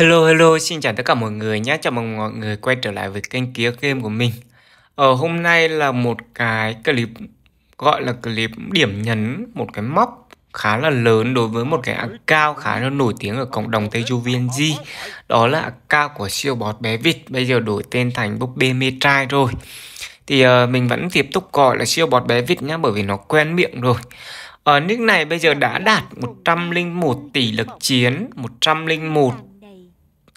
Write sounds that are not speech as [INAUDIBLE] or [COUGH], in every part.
Hello hello, xin chào tất cả mọi người nhé. Chào mừng mọi người quay trở lại với kênh kia Game của mình. Ở ờ, hôm nay là một cái clip gọi là clip điểm nhấn một cái móc khá là lớn đối với một cái account khá là nổi tiếng ở cộng đồng Tây Du VNG đó là account của siêu bọt bé vịt bây giờ đổi tên thành búp bê mê trai rồi thì uh, mình vẫn tiếp tục gọi là siêu bọt bé vịt nhá bởi vì nó quen miệng rồi ở ờ, uh, nick này bây giờ đã đạt 101 tỷ lực chiến 101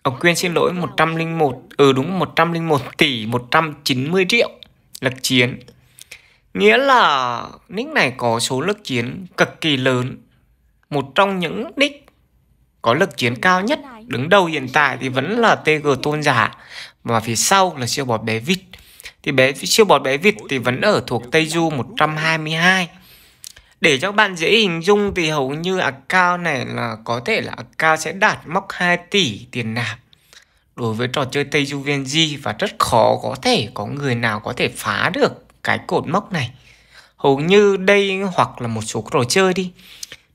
Ông Quyên xin lỗi 101 Ừ đúng 101 tỷ 190 triệu lực chiến Nghĩa là nick này có số lực chiến cực kỳ lớn Một trong những nick có lực chiến cao nhất Đứng đầu hiện tại thì vẫn là TG Tôn Giả Và phía sau là siêu bọt bé vịt Thì bé siêu bọt bé vịt thì vẫn ở thuộc Tây Du 122 để cho các bạn dễ hình dung thì hầu như account này là có thể là account sẽ đạt mốc 2 tỷ tiền nạp đối với trò chơi Tây Du Viên Di và rất khó có thể có người nào có thể phá được cái cột mốc này. Hầu như đây hoặc là một số trò chơi đi.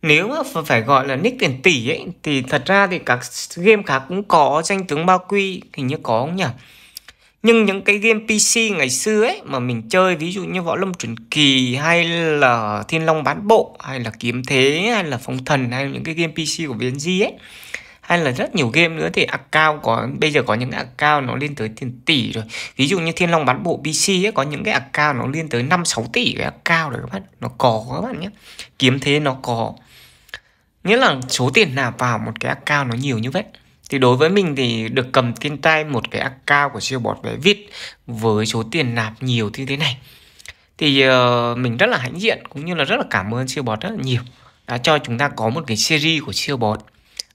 Nếu mà phải gọi là nick tiền tỷ ấy thì thật ra thì các game khác cũng có danh tướng bao quy hình như có không nhỉ? nhưng những cái game PC ngày xưa ấy mà mình chơi ví dụ như võ lâm truyền kỳ hay là thiên long bán bộ hay là kiếm thế hay là phong thần hay những cái game PC của VNG ấy hay là rất nhiều game nữa thì account có bây giờ có những cái account nó lên tới tiền tỷ rồi ví dụ như thiên long bán bộ pc ấy có những cái account nó lên tới 5 6 tỷ cái account rồi các bạn nó có các bạn nhé kiếm thế nó có nghĩa là số tiền nào vào một cái account nó nhiều như vậy thì đối với mình thì được cầm trên tay một cái account của siêu bọt vé vít với số tiền nạp nhiều như thế này thì ờ, mình rất là hãnh diện cũng như là rất là cảm ơn siêu bọt rất là nhiều đã cho chúng ta có một cái series của siêu bọt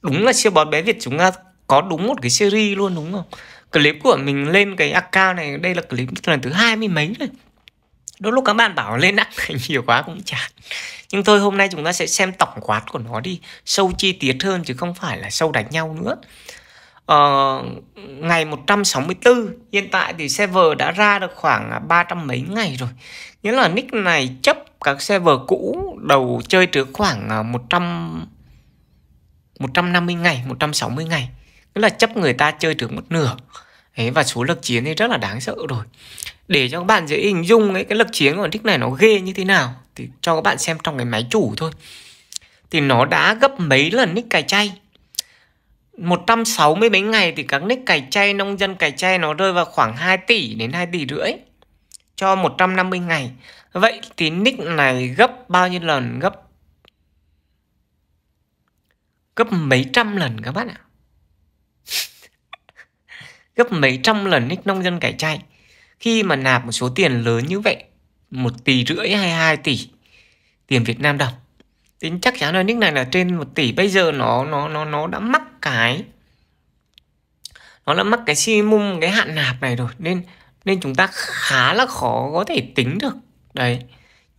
đúng là siêu bọt bé việt chúng ta có đúng một cái series luôn đúng không clip của mình lên cái account này đây là clip lần thứ hai mươi mấy rồi đôi lúc các bạn bảo lên đăng [LAUGHS] nhiều quá cũng chán nhưng thôi hôm nay chúng ta sẽ xem tổng quát của nó đi sâu chi tiết hơn chứ không phải là sâu đánh nhau nữa ờ, ngày 164 hiện tại thì server đã ra được khoảng 300 à, mấy ngày rồi nghĩa là nick này chấp các server cũ đầu chơi trước khoảng 100 à, 150 ngày 160 ngày tức là chấp người ta chơi trước một nửa Đấy, và số lực chiến thì rất là đáng sợ rồi để cho các bạn dễ hình dung ấy, cái lực chiến của nick này nó ghê như thế nào thì cho các bạn xem trong cái máy chủ thôi thì nó đã gấp mấy lần nick cài chay 160 mấy ngày thì các nick cài chay nông dân cài chay nó rơi vào khoảng 2 tỷ đến 2 tỷ rưỡi cho 150 ngày vậy thì nick này gấp bao nhiêu lần gấp gấp mấy trăm lần các bạn ạ [LAUGHS] gấp mấy trăm lần nick nông dân cải chay khi mà nạp một số tiền lớn như vậy 1 tỷ rưỡi hay 2 tỷ tiền Việt Nam đồng tính chắc chắn là nick này là trên 1 tỷ bây giờ nó nó nó nó đã mắc cái nó đã mắc cái minimum cái hạn nạp này rồi nên nên chúng ta khá là khó có thể tính được đấy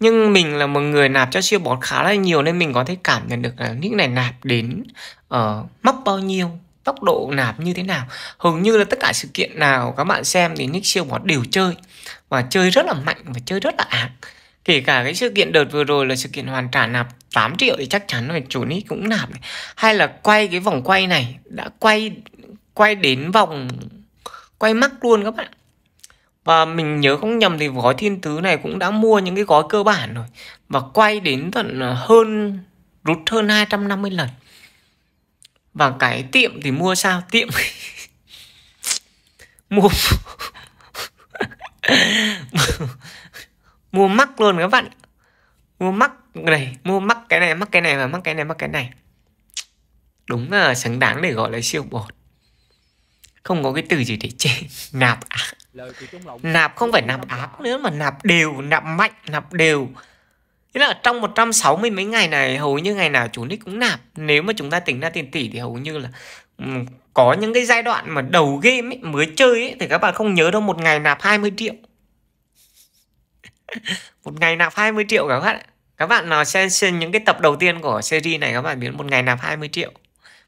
nhưng mình là một người nạp cho siêu bọt khá là nhiều nên mình có thể cảm nhận được là nick này nạp đến ở ờ, uh, mốc bao nhiêu tốc độ nạp như thế nào hầu như là tất cả sự kiện nào các bạn xem thì nick siêu bọt đều chơi và chơi rất là mạnh và chơi rất là ác kể cả cái sự kiện đợt vừa rồi là sự kiện hoàn trả nạp 8 triệu thì chắc chắn là chủ ní cũng nạp hay là quay cái vòng quay này đã quay quay đến vòng quay mắc luôn các bạn và mình nhớ không nhầm thì gói thiên tứ này cũng đã mua những cái gói cơ bản rồi và quay đến tận ờ, hơn rút hơn 250 lần và cái tiệm thì mua sao tiệm [LAUGHS] mua mua mắc luôn các bạn mua mắc này mua mắc cái này mắc cái này và mắc cái này mắc cái này đúng là xứng đáng để gọi là siêu bột không có cái từ gì để chê [LAUGHS] nạp áp nạp không phải nạp áp nữa mà nạp đều nạp mạnh nạp đều Thế là trong 160 mấy ngày này hầu như ngày nào chủ nick cũng nạp Nếu mà chúng ta tính ra tiền tỷ thì hầu như là Ừ, có những cái giai đoạn mà đầu game ấy, mới chơi ấy, thì các bạn không nhớ đâu một ngày nạp 20 triệu [LAUGHS] một ngày nạp 20 triệu các bạn các bạn nào xem, xem những cái tập đầu tiên của series này các bạn biết một ngày nạp 20 triệu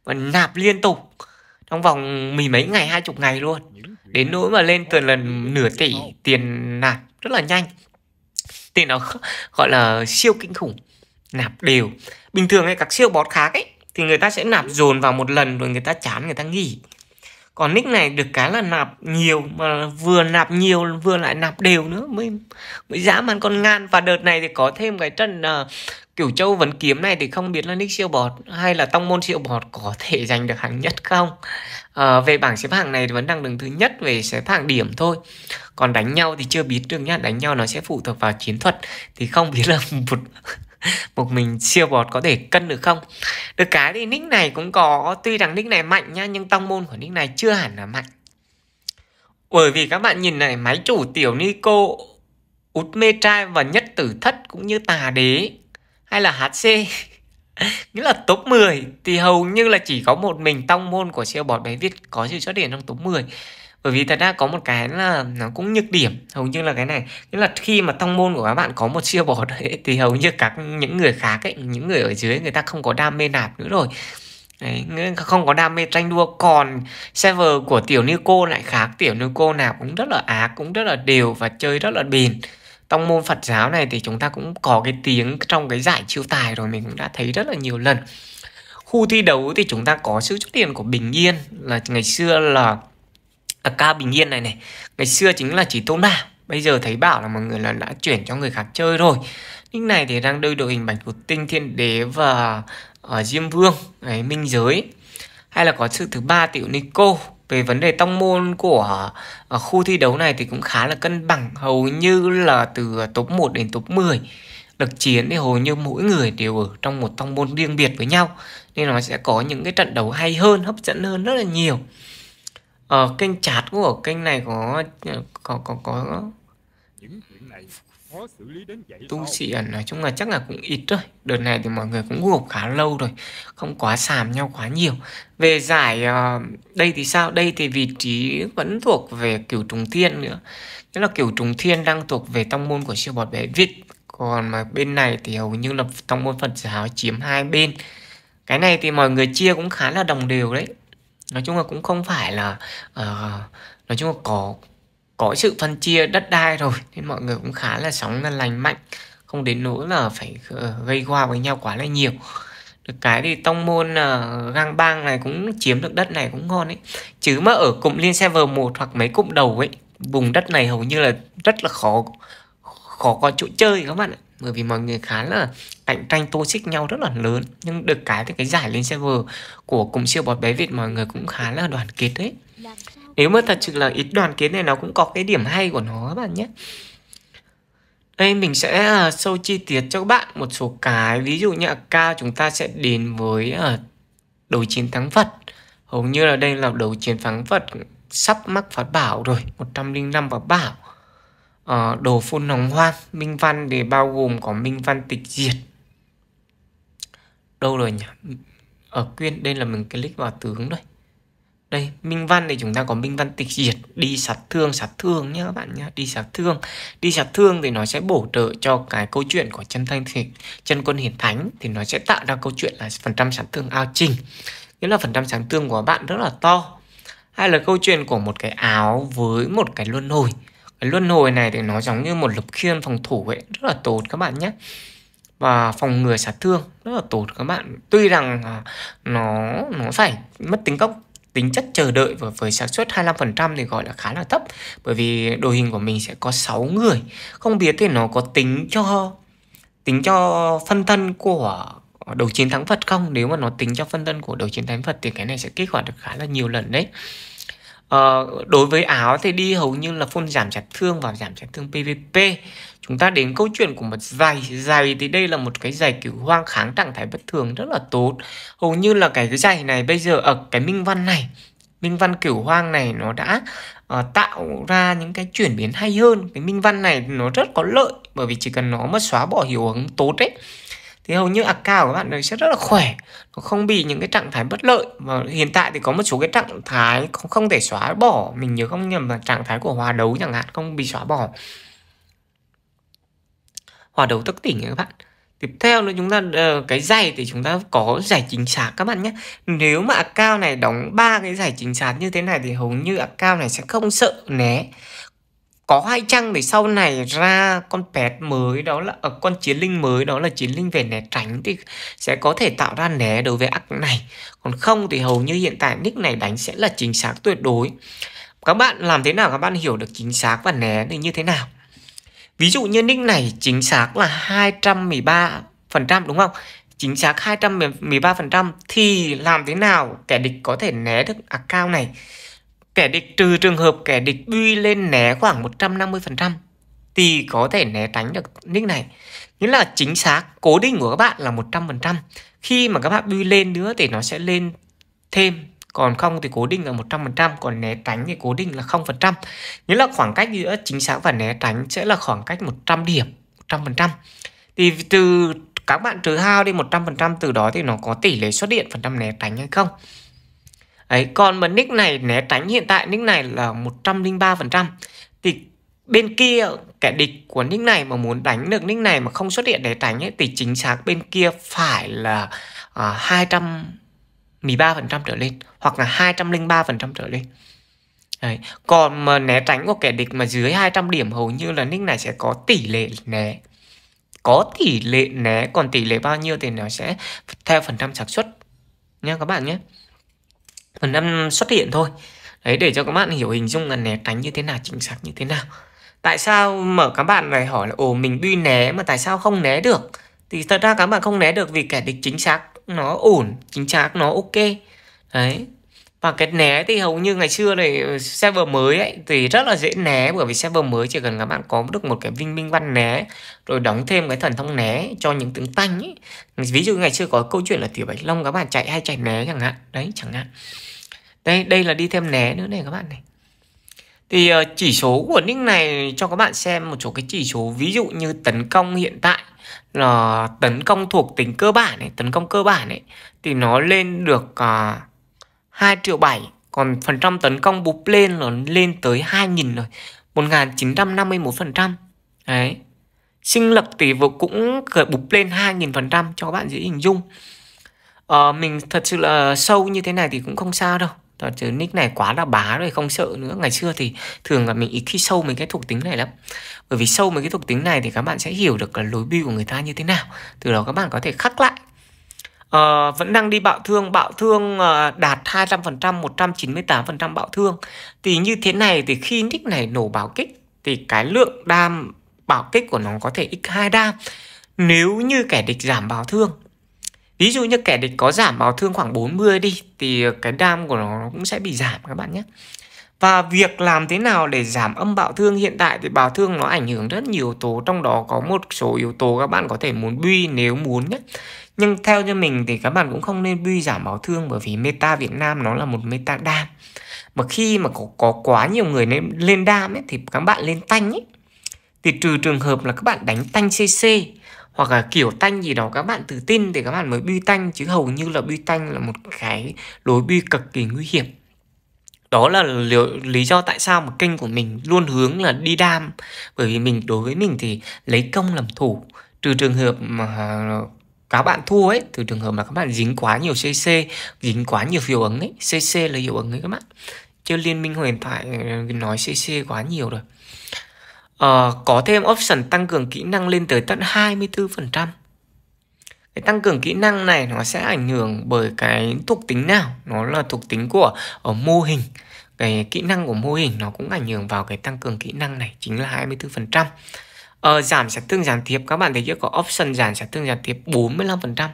và nạp liên tục trong vòng mười mấy ngày hai chục ngày luôn đến nỗi mà lên từ lần nửa tỷ tiền nạp rất là nhanh tiền nó gọi là siêu kinh khủng nạp đều bình thường ấy các siêu bót khác ấy thì người ta sẽ nạp dồn vào một lần rồi người ta chán người ta nghỉ còn nick này được cái là nạp nhiều mà vừa nạp nhiều vừa lại nạp đều nữa mới mới dã man con ngan và đợt này thì có thêm cái trận uh, ờ, kiểu châu vấn kiếm này thì không biết là nick siêu bọt hay là tông môn siêu bọt có thể [LAUGHS] giành được hạng nhất không à, về bảng xếp hạng này thì vẫn đang đứng thứ nhất về xếp hạng điểm thôi còn đánh nhau thì chưa biết được nhá đánh nhau nó sẽ phụ thuộc vào chiến thuật thì không biết là [LAUGHS] một một mình siêu bọt có thể cân được không được cái thì nick này cũng có tuy rằng nick này mạnh nha nhưng tông môn của nick này chưa hẳn là mạnh bởi vì các bạn nhìn này máy chủ tiểu nico út mê trai và nhất tử thất cũng như tà đế hay là hc [LAUGHS] nghĩa là top 10 thì hầu như là chỉ có một mình tông môn của siêu bọt bé viết có sự xuất hiện trong top 10 bởi vì thật ra có một cái là nó cũng nhược điểm hầu như là cái này nghĩa là khi mà thông môn của các bạn có một siêu bột [LAUGHS] ấy, thì hầu như các những người khác ấy, những người ở dưới người ta không có đam mê nạp nữa rồi Đấy, không có đam mê tranh đua còn server của tiểu như cô lại khác tiểu như cô nạp cũng rất là ác cũng rất là đều và chơi rất là bền trong môn Phật giáo này thì chúng ta cũng có cái tiếng trong cái giải chiêu tài rồi mình cũng đã thấy rất là nhiều lần khu thi đấu thì chúng ta có sự xuất hiện của bình yên là ngày xưa là là ca bình yên này này ngày xưa chính là chỉ tôm nào bây giờ thấy bảo là mọi người là đã chuyển cho người khác chơi rồi nick này thì đang đôi đội hình bạch cục tinh thiên đế và ở ờ, diêm vương ấy, minh giới hay là có sự thứ ba tiểu nico về vấn đề tông môn của uh, khu thi đấu này thì cũng khá là cân bằng hầu như là từ top 1 đến top 10 lực chiến thì hầu như mỗi người đều ở trong một tông môn riêng biệt với nhau nên nó sẽ có những cái trận đấu hay hơn hấp dẫn hơn rất là nhiều ở ờ, kênh chat của kênh này có có có có tu sĩ ẩn nói chung là chắc là cũng ít rồi đợt này thì mọi người cũng gộp khá lâu rồi không quá sàm nhau quá nhiều về giải uh, đây thì sao đây thì vị trí vẫn thuộc về kiểu trùng thiên nữa tức là kiểu trùng thiên đang thuộc về tông môn của siêu bọt bé vịt còn mà bên này thì hầu như là tông môn phật giáo chiếm hai bên cái này thì mọi người chia cũng khá là đồng đều đấy nói chung là cũng không phải là uh, nói chung là có có sự phân chia đất đai rồi nên mọi người cũng khá là sóng là lành mạnh không đến nỗi là phải ờ, gây hoa với nhau quá là nhiều được cái thì tông môn uh, ờ, gang bang này cũng chiếm được đất này cũng ngon ấy chứ mà ở cụm liên server một hoặc mấy cụm đầu ấy vùng đất này hầu như là rất là khó khó có chỗ chơi các bạn ạ bởi vì mọi người khá là cạnh tranh tô xích nhau rất là lớn nhưng được cái thì cái giải lên server của cùng siêu bọt bé Việt mọi người cũng khá là đoàn kết đấy nếu mà thật sự là ít đoàn kết này nó cũng có cái điểm hay của nó các bạn nhé đây mình sẽ à, sâu chi tiết cho các bạn một số cái ví dụ như cao chúng ta sẽ đến với uh, đấu chiến thắng Phật hầu như là đây là đấu chiến thắng Phật sắp mắc phát bảo rồi 105 và bảo uh, đồ phun nóng hoang minh văn thì bao gồm có minh văn tịch diệt đâu rồi nhỉ ở quyên đây là mình click vào tướng rồi đây minh văn thì chúng ta có minh văn tịch diệt đi sát thương sát thương nhé các bạn nhá đi sát thương đi sát thương thì nó sẽ bổ trợ cho cái câu chuyện của chân thanh thì chân quân hiển thánh thì nó sẽ tạo ra câu chuyện là phần trăm sát thương ao trình nghĩa là phần trăm sát thương của bạn rất là to hay là câu chuyện của một cái áo với một cái luân hồi cái luân hồi này thì nó giống như một lực khiên phòng thủ ấy rất là tốt các bạn nhé và phòng ngừa sát thương rất là tốt các bạn tuy rằng nó nó phải mất tính gốc tính chất chờ đợi và với xác suất 25% thì gọi là khá là thấp bởi vì đội hình của mình sẽ có 6 người không biết thì nó có tính cho tính cho phân thân của đầu chiến thắng Phật không nếu mà nó tính cho phân thân của đầu chiến thắng Phật thì cái này sẽ kích hoạt được khá là nhiều lần đấy Ờ, đối với Áo thì đi hầu như là phun giảm chặt thương và giảm chặt thương PVP. Chúng ta đến câu chuyện của một giày. Giày thì đây là một cái giày kiểu hoang kháng trạng thái bất thường rất là tốt. Hầu như là cái, cái giày này bây giờ ở ờ, cái minh văn này minh văn kiểu hoang này nó đã uh, tạo ra những cái chuyển biến hay hơn cái minh văn này nó rất có lợi bởi vì chỉ cần nó mà xóa bỏ hiệu ứng tốt ấy thì hầu như account của bạn này sẽ rất là khỏe nó không bị những cái trạng thái bất lợi và hiện tại thì có một số cái trạng thái không, không thể xóa bỏ mình nhớ không nhầm là trạng thái của hòa đấu chẳng hạn không bị xóa bỏ hòa đấu thức tỉnh các bạn tiếp theo là chúng ta ờ, cái giải thì chúng ta có giải chính xác các bạn nhé nếu mà cao này đóng ba cái giải chính xác như thế này thì hầu như cao này sẽ không sợ né có hai chăng thì sau này ra con pet mới đó là ở ờ, con chiến linh mới đó là chiến linh về né tránh thì sẽ có thể tạo ra né đối với ác này còn không thì hầu như hiện tại nick này đánh sẽ là chính xác tuyệt đối các bạn làm thế nào các bạn hiểu được chính xác và né thì như thế nào ví dụ như nick này chính xác là 213 phần trăm đúng không chính xác 213 phần trăm thì làm thế nào kẻ địch có thể né được account này Kẻ địch trừ trường hợp kẻ địch buy lên né khoảng 150% thì có thể né tránh được nick này. Nghĩa là chính xác, cố định của các bạn là 100%. Khi mà các bạn buy lên nữa thì nó sẽ lên thêm còn không thì cố định là 100%, còn né tránh thì cố định là 0%. Nghĩa là khoảng cách giữa chính xác và né tránh sẽ là khoảng cách 100 điểm, 100%. Thì từ các bạn trừ hao đi 100% từ đó thì nó có tỷ lệ xuất hiện phần trăm né tránh hay không? Đấy, còn mà nick này né tránh hiện tại nick này là 103% thì bên kia kẻ địch của nick này mà muốn đánh được nick này mà không xuất hiện để tránh ấy, thì chính xác bên kia phải là uh, à, 213% trở lên hoặc là 203% trở lên Đấy. Còn mà né tránh của kẻ địch mà dưới 200 điểm hầu như là nick này sẽ có tỷ lệ né có tỷ lệ né còn tỷ lệ bao nhiêu thì nó sẽ theo phần trăm xác xuất nha các bạn nhé phần năm xuất hiện thôi đấy để cho các bạn hiểu hình dung là né tránh như thế nào chính xác như thế nào tại sao mở các bạn này hỏi là ồ mình đi né mà tại sao không né được thì thật ra các bạn không né được vì kẻ địch chính xác nó ổn chính xác nó ok đấy và cái né thì hầu như ngày xưa này server mới ấy thì rất là dễ né bởi vì server mới chỉ cần các bạn có được một cái vinh minh văn né rồi đóng thêm cái thần thông né cho những tướng tanh ấy ví dụ ngày xưa có câu chuyện là tiểu bạch long các bạn chạy hay chạy né chẳng hạn đấy chẳng hạn đây đây là đi thêm né nữa này các bạn này thì ờ, chỉ số của nick này cho các bạn xem một số cái chỉ số ví dụ như tấn công hiện tại là tấn công thuộc tính cơ bản này tấn công cơ bản này thì nó lên được uh, ờ, 2 triệu 7 còn phần trăm tấn công bục lên là lên tới 2.000 rồi 1.951% đấy sinh lực tỷ vực cũng bục lên 2.000% cho các bạn dễ hình dung uh, mình thật sự là sâu như thế này thì cũng không sao đâu đó, chứ nick này quá là bá rồi không sợ nữa Ngày xưa thì thường là mình ít khi sâu mấy cái thuộc tính này lắm Bởi vì sâu mấy cái thuộc tính này thì các bạn sẽ hiểu được là lối build của người ta như thế nào Từ đó các bạn có thể khắc lại à, Vẫn đang đi bạo thương Bạo thương à, đạt 200% 198% bạo thương Thì như thế này thì khi nick này nổ bảo kích Thì cái lượng đam bảo kích của nó có thể x2 đam Nếu như kẻ địch giảm bạo thương Ví dụ như kẻ địch có giảm máu thương khoảng 40 đi thì cái đam của nó cũng sẽ bị giảm các bạn nhé. Và việc làm thế nào để giảm âm bạo thương hiện tại thì bạo thương nó ảnh hưởng rất nhiều yếu tố trong đó có một số yếu tố các bạn có thể muốn buy nếu muốn nhé. Nhưng theo như mình thì các bạn cũng không nên buy giảm bạo thương bởi vì meta Việt Nam nó là một meta đam. Mà khi mà có, có quá nhiều người lên, lên đam ấy, thì các bạn lên tanh ấy. Thì trừ trường hợp là các bạn đánh tanh CC hoặc là kiểu tanh gì đó các bạn tự tin thì các bạn mới bi tanh chứ hầu như là bi tanh là một cái lối bi cực kỳ nguy hiểm đó là lý, lý do tại sao mà kênh của mình luôn hướng là đi đam bởi vì mình đối với mình thì lấy công làm thủ trừ trường hợp mà các bạn thua ấy từ trường hợp là các bạn dính quá nhiều cc dính quá nhiều hiệu ứng ấy cc là hiệu ứng ấy các bạn chơi liên minh huyền thoại nói cc quá nhiều rồi uh, có thêm option tăng cường kỹ năng lên tới tận 24%. Cái tăng cường kỹ năng này nó sẽ ảnh hưởng bởi cái thuộc tính nào, nó là thuộc tính của ở ờ, mô hình. Cái kỹ năng của mô hình nó cũng ảnh hưởng vào cái tăng cường kỹ năng này chính là 24%. Ờ, giảm sát thương giảm tiếp các bạn thấy chưa có option giảm sát thương giảm tiếp 45%.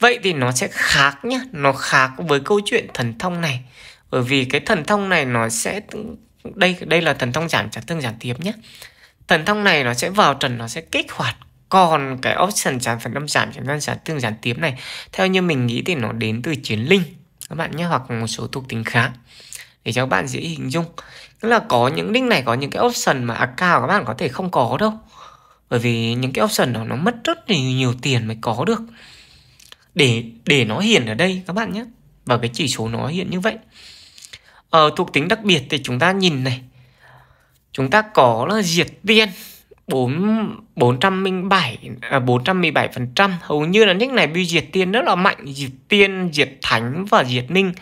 Vậy thì nó sẽ khác nhá, nó khác với câu chuyện thần thông này bởi vì cái thần thông này nó sẽ đây đây là thần thông giảm trả thương giảm tiếp nhé thần thông này nó sẽ vào trần nó sẽ kích hoạt còn cái option trả phần âm giảm trả thương giảm tương giảm tiếp này theo như mình nghĩ thì nó đến từ chiến linh các bạn nhé hoặc một số thuộc tính khác để cho các bạn dễ hình dung tức là có những đinh này có những cái option mà account các bạn có thể không có đâu bởi vì những cái option đó nó mất rất là nhiều tiền mới có được để để nó hiện ở đây các bạn nhé và cái chỉ số nó hiện như vậy ở ờ, thuộc tính đặc biệt thì chúng ta nhìn này Chúng ta có là diệt tiên 4, 417 phần trăm hầu như là nick này build diệt tiên rất là mạnh diệt tiên diệt thánh và diệt minh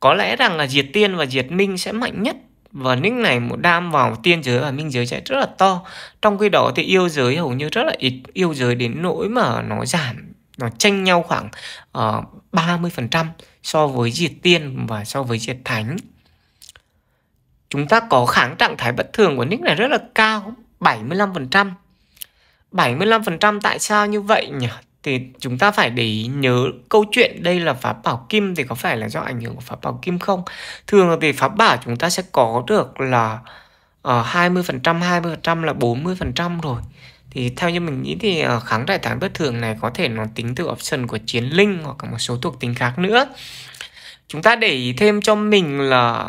có lẽ rằng là diệt tiên và diệt minh sẽ mạnh nhất và nick này một đam vào tiên giới và minh giới sẽ rất là to trong khi đó thì yêu giới hầu như rất là ít yêu giới đến nỗi mà nó giảm nó tranh nhau khoảng ờ, ba mươi phần trăm so với diệt tiên và so với diệt thánh chúng ta có kháng trạng thái bất thường của nick này rất là cao 75% 75% tại sao như vậy nhỉ? Thì chúng ta phải để ý nhớ câu chuyện đây là pháp bảo kim thì có phải là do ảnh hưởng của pháp bảo kim không? Thường thì pháp bảo chúng ta sẽ có được là ở uh, 20%, 20% là 40% rồi. Thì theo như mình nghĩ thì ờ, kháng đại thắng bất thường này có thể nó tính từ option của chiến linh hoặc một số thuộc tính khác nữa. Chúng ta để ý thêm cho mình là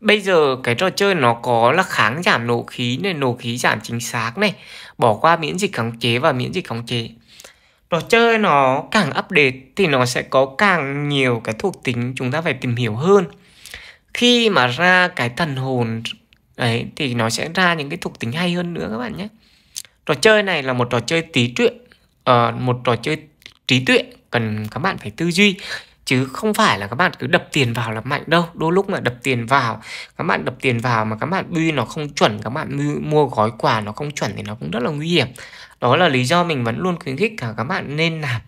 bây giờ cái trò chơi nó có là kháng giảm nổ khí này nổ khí giảm chính xác này bỏ qua miễn dịch kháng chế và miễn dịch kháng chế trò chơi nó càng update thì nó sẽ có càng nhiều cái thuộc tính chúng ta phải tìm hiểu hơn khi mà ra cái thần hồn ấy thì nó sẽ ra những cái thuộc tính hay hơn nữa các bạn nhé trò chơi này là một trò chơi tí truyện uh, một trò chơi trí tuệ cần các bạn phải tư duy chứ không phải là các bạn cứ đập tiền vào là mạnh đâu đôi lúc mà đập tiền vào các bạn đập tiền vào mà các bạn buy nó không chuẩn các bạn mua gói quà nó không chuẩn thì nó cũng rất là nguy hiểm đó là lý do mình vẫn luôn khuyến khích cả các bạn nên nạp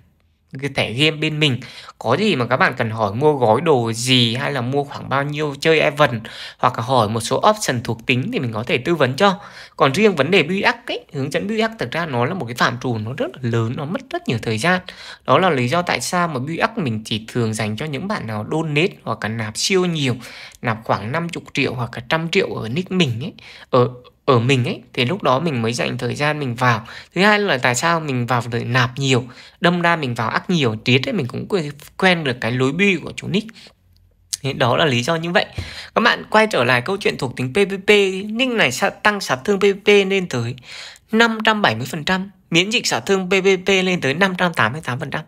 cái thẻ game bên mình có gì mà các bạn cần hỏi mua gói đồ gì hay là mua khoảng bao nhiêu chơi event hoặc là hỏi một số option thuộc tính thì mình có thể tư vấn cho còn riêng vấn đề BX ấy hướng dẫn BX thực ra nó là một cái phạm trù nó rất là lớn nó mất rất nhiều thời gian đó là lý do tại sao mà BX mình chỉ thường dành cho những bạn nào donate hoặc là nạp siêu nhiều nạp khoảng 50 triệu hoặc cả trăm triệu ở nick mình ấy ở ở mình ấy thì lúc đó mình mới dành thời gian mình vào thứ hai là tại sao mình vào để nạp nhiều đâm ra mình vào ác nhiều tiết ấy mình cũng quen được cái lối bi của chú nick đó là lý do như vậy các bạn quay trở lại câu chuyện thuộc tính pvp ninh này sẽ tăng sát thương pvp lên tới 570% miễn dịch sát thương pvp lên tới 588%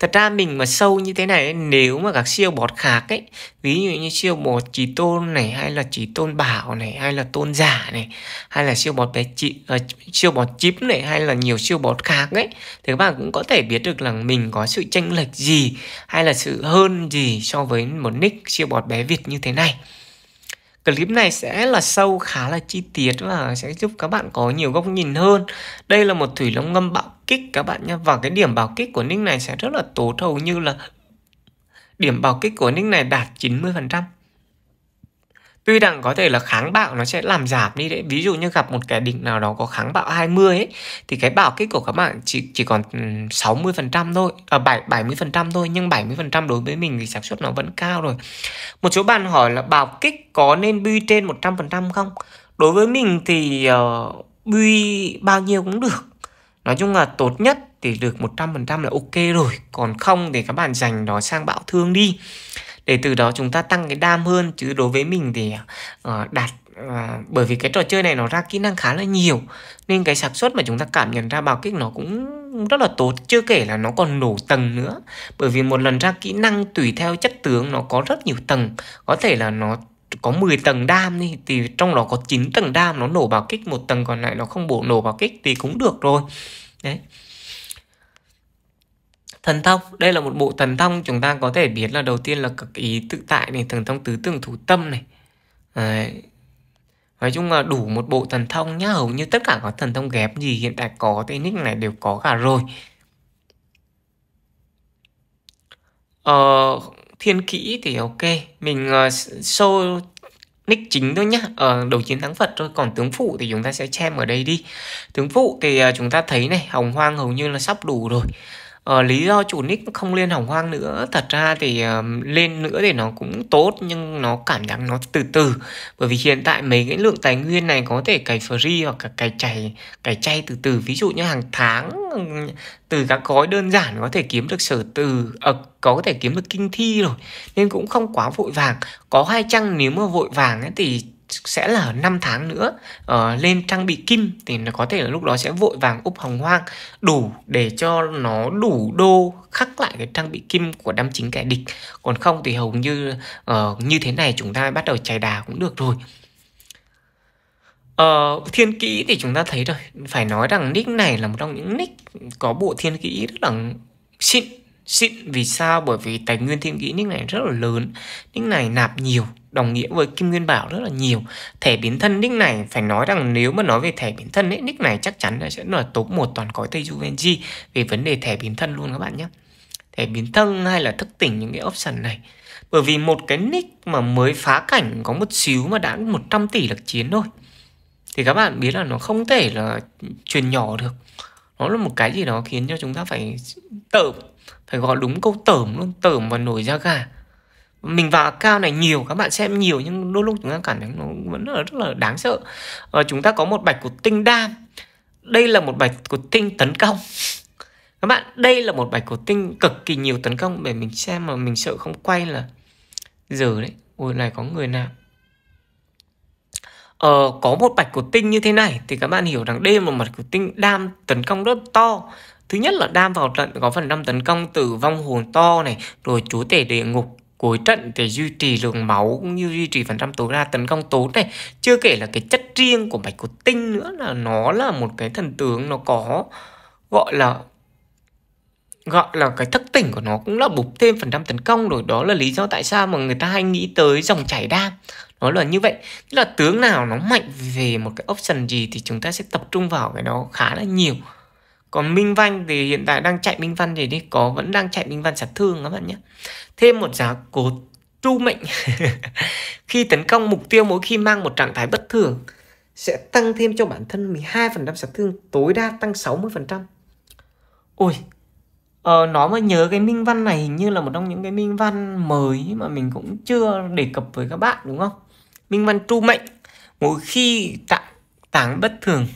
thật ra mình mà sâu như thế này nếu mà các siêu bọt khác ấy ví dụ như siêu bọt chỉ tôn này hay là chỉ tôn bảo này hay là tôn giả này hay là siêu bọt bé chị uh, ờ, siêu bọt chip này hay là nhiều siêu bọt khác ấy thì các bạn cũng có thể biết được là mình có sự chênh lệch gì hay là sự hơn gì so với một nick siêu bọt bé việt như thế này clip này sẽ là sâu khá là chi tiết và sẽ giúp các bạn có nhiều góc nhìn hơn đây là một thủy long ngâm bạo kích các bạn nhé và cái điểm bảo kích của nick này sẽ rất là tốt hầu như là điểm bảo kích của nick này đạt 90% Tuy rằng có thể là kháng bạo nó sẽ làm giảm đi đấy Ví dụ như gặp một kẻ địch nào đó có kháng bạo 20 ấy Thì cái bảo kích của các bạn chỉ chỉ còn 60% ừ, thôi à, 7, 70% thôi Nhưng 70% đối với mình thì sản xuất nó vẫn cao rồi Một số bạn hỏi là bảo kích có nên build trên 100% không? Đối với mình thì uh, ờ, build bao nhiêu cũng được nói chung là tốt nhất thì được 100% là ok rồi còn không thì các bạn dành nó sang bạo thương đi để từ đó chúng ta tăng cái đam hơn chứ đối với mình thì uh, đạt À, bởi vì cái trò chơi này nó ra kỹ năng khá là nhiều nên cái sản xuất mà chúng ta cảm nhận ra bào kích nó cũng rất là tốt chưa kể là nó còn nổ tầng nữa bởi vì một lần ra kỹ năng tùy theo chất tướng nó có rất nhiều tầng có thể là nó có 10 tầng đam đi thì trong đó có 9 tầng đam nó nổ bảo kích một tầng còn lại nó không bổ nổ bảo kích thì cũng được rồi đấy thần thông đây là một bộ thần thông chúng ta có thể biết là đầu tiên là cực ý tự tại này thần thông tứ tưởng thủ tâm này đấy. nói chung là đủ một bộ thần thông nhá hầu như tất cả các thần thông ghép gì hiện tại có thì nick này đều có cả rồi ờ, thiên kỹ thì ok mình uh, show nick chính thôi nhá ở ờ, đầu chiến thắng Phật thôi còn tướng phụ thì chúng ta sẽ xem ở đây đi tướng phụ thì ờ, chúng ta thấy này hồng hoang hầu như là sắp đủ rồi uh, lý do chủ nick không lên hỏng hoang nữa thật ra thì uh, lên nữa thì nó cũng tốt nhưng nó cảm giác nó từ từ bởi vì hiện tại mấy cái lượng tài nguyên này có thể cày free hoặc cả cày chày cày chay từ từ ví dụ như hàng tháng từ các gói đơn giản có thể kiếm được sở từ uh, có thể kiếm được kinh thi rồi nên cũng không quá vội vàng có hai chăng nếu mà vội vàng ấy thì sẽ là 5 tháng nữa uh, lên trang bị kim thì nó có thể là lúc đó sẽ vội vàng úp hồng hoang đủ để cho nó đủ đô khắc lại cái trang bị kim của đám chính kẻ địch còn không thì hầu như uh, như thế này chúng ta bắt đầu chày đà cũng được rồi uh, thiên kỹ thì chúng ta thấy rồi Phải nói rằng nick này là một trong những nick Có bộ thiên kỹ rất là xịn Xịn vì sao? Bởi vì tài nguyên thiên kỹ nick này rất là lớn Nick này nạp nhiều đồng nghĩa với Kim Nguyên Bảo rất là nhiều. Thẻ biến thân nick này phải nói rằng nếu mà nói về thẻ biến thân ấy, nick này chắc chắn là sẽ là top một toàn cõi Tây Juvenji về vấn đề thẻ biến thân luôn các bạn nhé. Thẻ biến thân hay là thức tỉnh những cái option này. Bởi vì một cái nick mà mới phá cảnh có một xíu mà đã 100 tỷ lực chiến rồi. Thì các bạn biết là nó không thể là truyền nhỏ được. Nó là một cái gì đó khiến cho chúng ta phải tởm, phải gọi đúng câu tởm luôn, tởm và nổi da gà mình vào cao này nhiều các bạn xem nhiều nhưng đôi lúc chúng ta cảm thấy nó vẫn rất là, rất là đáng sợ và ờ, chúng ta có một bạch của tinh đam đây là một bạch của tinh tấn công [LAUGHS] các bạn đây là một bạch của tinh cực kỳ nhiều tấn công để mình xem mà mình sợ không quay là giờ đấy ôi này có người nào ờ, có một bạch của tinh như thế này thì các bạn hiểu rằng đây là một bạch của tinh đam tấn công rất to thứ nhất là đam vào trận có phần năm tấn công từ vong hồn to này rồi chúa tể địa ngục cuối trận để duy trì lượng máu cũng như duy trì phần trăm tối đa tấn công tốt này chưa kể là cái chất riêng của bạch cốt tinh nữa là nó là một cái thần tướng nó có gọi là gọi là cái thức tỉnh của nó cũng là bục thêm phần trăm tấn công rồi đó là lý do tại sao mà người ta hay nghĩ tới dòng chảy đam nó là như vậy tức là tướng nào nó mạnh về một cái option gì thì chúng ta sẽ tập trung vào cái đó khá là nhiều còn Minh Văn thì hiện tại đang chạy Minh Văn thì đi có vẫn đang chạy Minh Văn sát thương các bạn nhé thêm một giá cột tru mệnh [LAUGHS] khi tấn công mục tiêu mỗi khi mang một trạng thái bất thường sẽ tăng thêm cho bản thân 12% sát thương tối đa tăng 60% ôi Ờ, nó mà nhớ cái minh văn này hình như là một trong những cái minh văn mới mà mình cũng chưa đề cập với các bạn đúng không? Minh văn tru mệnh mỗi khi tạng tảng bất thường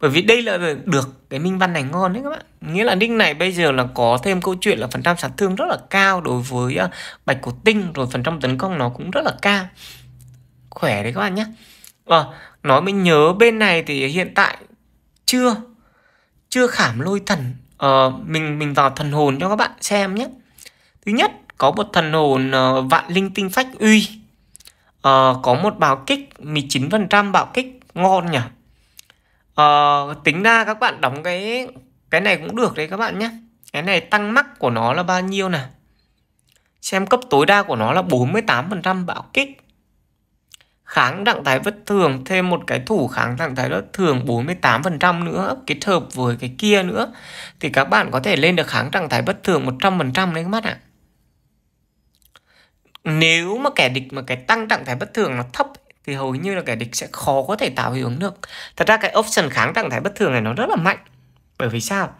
bởi vì đây là được cái minh văn này ngon đấy các bạn nghĩa là đinh này bây giờ là có thêm câu chuyện là phần trăm sát thương rất là cao đối với à, bạch cổ tinh rồi phần trăm tấn công nó cũng rất là cao khỏe đấy các bạn nhé à, ờ, nói mới nhớ bên này thì hiện tại chưa chưa khảm lôi thần à, mình mình vào thần hồn cho các bạn xem nhé thứ nhất có một thần hồn uh, vạn linh tinh phách uy uh, có một bảo kích 19% bảo kích ngon nhỉ uh, tính ra các bạn đóng cái cái này cũng được đấy các bạn nhé cái này tăng mắc của nó là bao nhiêu nè xem cấp tối đa của nó là 48% bão kích kháng trạng thái bất thường thêm một cái thủ kháng trạng thái bất thường 48% nữa kết hợp với cái kia nữa thì các bạn có thể lên được kháng trạng thái bất thường 100% đấy các bạn ạ. Nếu mà kẻ địch mà cái tăng trạng thái bất thường nó thấp thì hầu như là kẻ địch sẽ khó có thể tạo hiệu ứng được thật ra cái option kháng trạng thái bất thường này nó rất là mạnh bởi vì sao